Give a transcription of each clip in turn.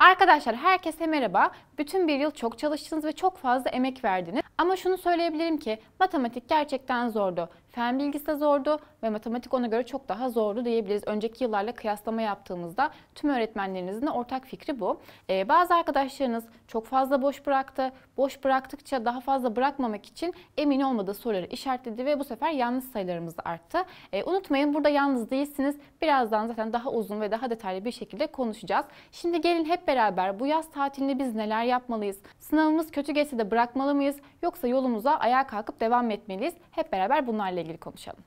Arkadaşlar herkese merhaba. Bütün bir yıl çok çalıştınız ve çok fazla emek verdiniz. Ama şunu söyleyebilirim ki matematik gerçekten zordu. Fen bilgisi de zordu ve matematik ona göre çok daha zordu diyebiliriz. Önceki yıllarla kıyaslama yaptığımızda tüm öğretmenlerinizin de ortak fikri bu. Ee, bazı arkadaşlarınız çok fazla boş bıraktı. Boş bıraktıkça daha fazla bırakmamak için emin olmadığı soruları işaretledi ve bu sefer yanlış sayılarımız arttı. Ee, unutmayın burada yalnız değilsiniz. Birazdan zaten daha uzun ve daha detaylı bir şekilde konuşacağız. Şimdi gelin hep beraber bu yaz tatilinde biz neler yapmalıyız? Sınavımız kötü geçse de bırakmalı mıyız? Yoksa yolumuza ayağa kalkıp devam etmeliyiz? Hep beraber bunlarla konuyla ilgili konuşalım.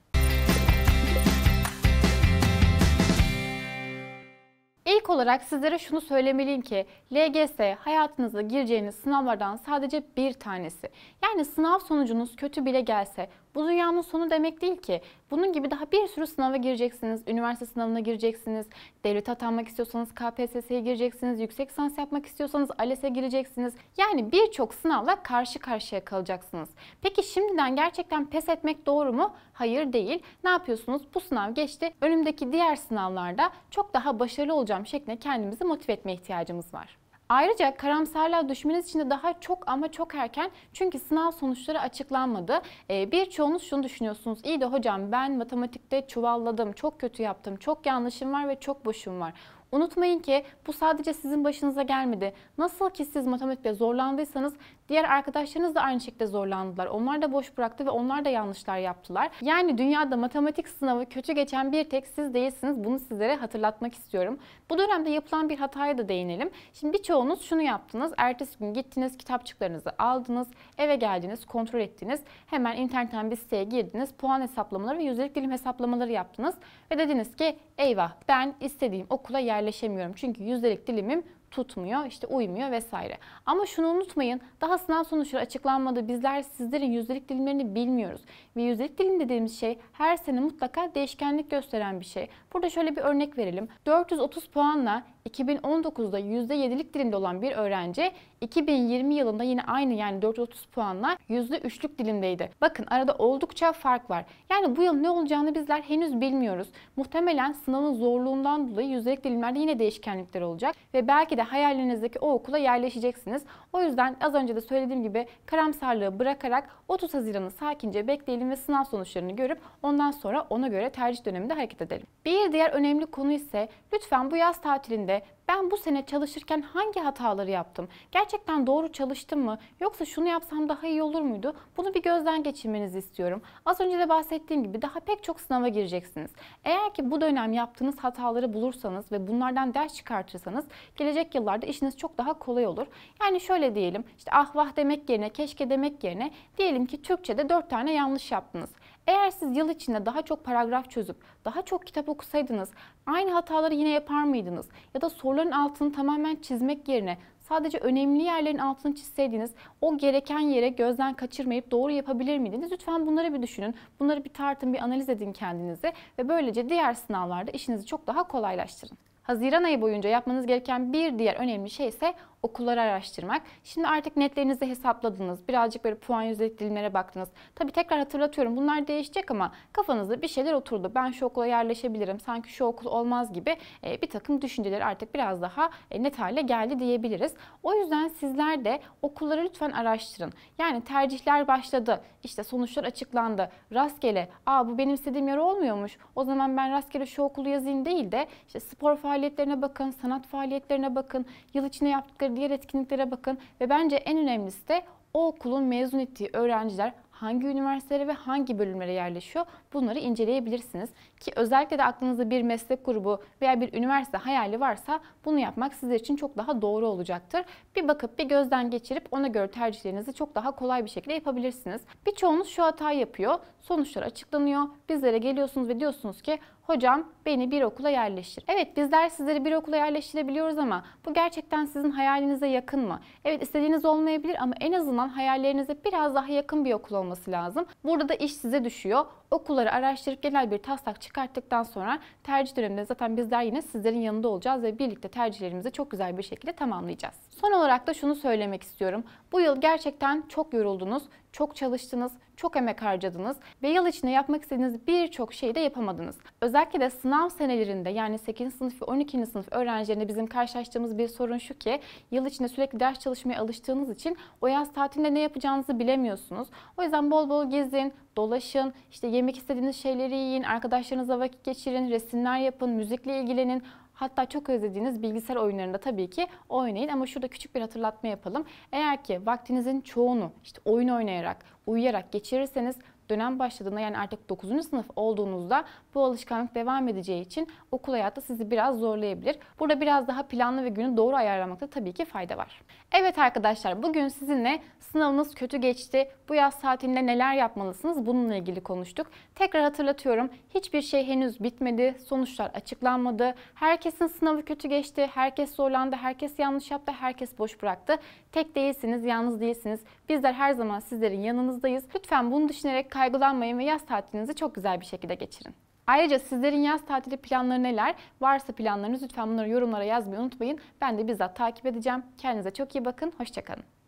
İlk olarak sizlere şunu söylemeliyim ki LGS hayatınıza gireceğiniz sınavlardan sadece bir tanesi. Yani sınav sonucunuz kötü bile gelse bu dünyanın sonu demek değil ki. Bunun gibi daha bir sürü sınava gireceksiniz. Üniversite sınavına gireceksiniz. Devlete atanmak istiyorsanız KPSS'ye gireceksiniz. Yüksek lisans yapmak istiyorsanız ALES'e gireceksiniz. Yani birçok sınavla karşı karşıya kalacaksınız. Peki şimdiden gerçekten pes etmek doğru mu? Hayır değil. Ne yapıyorsunuz? Bu sınav geçti. Önümdeki diğer sınavlarda çok daha başarılı olacağım şeklinde kendimizi motive etme ihtiyacımız var. Ayrıca karamsarlığa düşmeniz için de daha çok ama çok erken çünkü sınav sonuçları açıklanmadı. Ee, birçoğunuz şunu düşünüyorsunuz. İyi de hocam ben matematikte çuvalladım, çok kötü yaptım, çok yanlışım var ve çok boşum var. Unutmayın ki bu sadece sizin başınıza gelmedi. Nasıl ki siz matematikte zorlandıysanız diğer arkadaşlarınız da aynı şekilde zorlandılar. Onlar da boş bıraktı ve onlar da yanlışlar yaptılar. Yani dünyada matematik sınavı kötü geçen bir tek siz değilsiniz. Bunu sizlere hatırlatmak istiyorum. Bu dönemde yapılan bir hataya da değinelim. Şimdi birçoğunuz şunu yaptınız. Ertesi gün gittiniz, kitapçıklarınızı aldınız, eve geldiniz, kontrol ettiniz. Hemen internetten bir siteye girdiniz. Puan hesaplamaları ve yüzdelik dilim hesaplamaları yaptınız. Ve dediniz ki eyvah ben istediğim okula yer paylaşamıyorum. Çünkü yüzdelik dilimim tutmuyor, işte uymuyor vesaire. Ama şunu unutmayın, daha sınav sonuçları açıklanmadı. Bizler sizlerin yüzdelik dilimlerini bilmiyoruz. Ve yüzdelik dilim dediğimiz şey her sene mutlaka değişkenlik gösteren bir şey. Burada şöyle bir örnek verelim. 430 puanla 2019'da %7'lik dilimde olan bir öğrenci 2020 yılında yine aynı yani 430 puanla %3'lük dilimdeydi. Bakın arada oldukça fark var. Yani bu yıl ne olacağını bizler henüz bilmiyoruz. Muhtemelen sınavın zorluğundan dolayı yüzdelik dilimlerde yine değişkenlikler olacak ve belki de ve hayallerinizdeki o okula yerleşeceksiniz. O yüzden az önce de söylediğim gibi karamsarlığı bırakarak 30 Haziran'ı sakince bekleyelim ve sınav sonuçlarını görüp ondan sonra ona göre tercih döneminde hareket edelim. Bir diğer önemli konu ise lütfen bu yaz tatilinde ben bu sene çalışırken hangi hataları yaptım? Gerçekten doğru çalıştım mı? Yoksa şunu yapsam daha iyi olur muydu? Bunu bir gözden geçirmenizi istiyorum. Az önce de bahsettiğim gibi daha pek çok sınava gireceksiniz. Eğer ki bu dönem yaptığınız hataları bulursanız ve bunlardan ders çıkartırsanız gelecek yıllarda işiniz çok daha kolay olur. Yani şöyle diyelim işte ah vah demek yerine keşke demek yerine diyelim ki Türkçe'de 4 tane yanlış yaptınız. Eğer siz yıl içinde daha çok paragraf çözüp daha çok kitap okusaydınız aynı hataları yine yapar mıydınız? Ya da soruların altını tamamen çizmek yerine sadece önemli yerlerin altını çizseydiniz o gereken yere gözden kaçırmayıp doğru yapabilir miydiniz? Lütfen bunları bir düşünün. Bunları bir tartın, bir analiz edin kendinize ve böylece diğer sınavlarda işinizi çok daha kolaylaştırın. Haziran ayı boyunca yapmanız gereken bir diğer önemli şey ise okulları araştırmak. Şimdi artık netlerinizi hesapladınız. Birazcık böyle puan yüzdelik dilimlere baktınız. Tabi tekrar hatırlatıyorum bunlar değişecek ama kafanızda bir şeyler oturdu. Ben şu okula yerleşebilirim. Sanki şu okul olmaz gibi e, bir takım düşünceleri artık biraz daha e, net hale geldi diyebiliriz. O yüzden sizler de okulları lütfen araştırın. Yani tercihler başladı. İşte sonuçlar açıklandı. Rastgele aa bu benim istediğim yer olmuyormuş. O zaman ben rastgele şu okulu yazayım değil de işte spor faaliyetleri faaliyetlerine bakın, sanat faaliyetlerine bakın, yıl içinde yaptıkları diğer etkinliklere bakın ve bence en önemlisi de o okulun mezun ettiği öğrenciler hangi üniversitelere ve hangi bölümlere yerleşiyor bunları inceleyebilirsiniz. Ki özellikle de aklınızda bir meslek grubu veya bir üniversite hayali varsa bunu yapmak sizler için çok daha doğru olacaktır. Bir bakıp bir gözden geçirip ona göre tercihlerinizi çok daha kolay bir şekilde yapabilirsiniz. Birçoğunuz şu hatayı yapıyor. Sonuçlar açıklanıyor. Bizlere geliyorsunuz ve diyorsunuz ki hocam beni bir okula yerleştir. Evet bizler sizleri bir okula yerleştirebiliyoruz ama bu gerçekten sizin hayalinize yakın mı? Evet istediğiniz olmayabilir ama en azından hayallerinize biraz daha yakın bir okul olması lazım. Burada da iş size düşüyor. Okulları araştırıp genel bir taslak çıkarttıktan sonra tercih döneminde zaten bizler yine sizlerin yanında olacağız ve birlikte tercihlerimizi çok güzel bir şekilde tamamlayacağız. Son olarak da şunu söylemek istiyorum. Bu yıl gerçekten çok yoruldunuz, çok çalıştınız, çok emek harcadınız ve yıl içinde yapmak istediğiniz birçok şeyi de yapamadınız. Özellikle de sınav senelerinde yani 8. sınıf ve 12. sınıf öğrencilerinde bizim karşılaştığımız bir sorun şu ki yıl içinde sürekli ders çalışmaya alıştığınız için o yaz tatilinde ne yapacağınızı bilemiyorsunuz. O yüzden bol bol gezin, dolaşın, işte yemek istediğiniz şeyleri yiyin, arkadaşlarınızla vakit geçirin, resimler yapın, müzikle ilgilenin, Hatta çok özlediğiniz bilgisayar oyunlarında tabii ki oynayın ama şurada küçük bir hatırlatma yapalım. Eğer ki vaktinizin çoğunu işte oyun oynayarak, uyuyarak geçirirseniz dönem başladığında yani artık 9. sınıf olduğunuzda bu alışkanlık devam edeceği için okul hayatı sizi biraz zorlayabilir. Burada biraz daha planlı ve günü doğru ayarlamakta tabii ki fayda var. Evet arkadaşlar bugün sizinle sınavınız kötü geçti, bu yaz tatilinde neler yapmalısınız bununla ilgili konuştuk. Tekrar hatırlatıyorum hiçbir şey henüz bitmedi, sonuçlar açıklanmadı, herkesin sınavı kötü geçti, herkes zorlandı, herkes yanlış yaptı, herkes boş bıraktı. Tek değilsiniz, yalnız değilsiniz. Bizler her zaman sizlerin yanınızdayız. Lütfen bunu düşünerek kaygılanmayın ve yaz tatilinizi çok güzel bir şekilde geçirin. Ayrıca sizlerin yaz tatili planları neler? Varsa planlarınız lütfen bunları yorumlara yazmayı unutmayın. Ben de bizzat takip edeceğim. Kendinize çok iyi bakın. Hoşçakalın.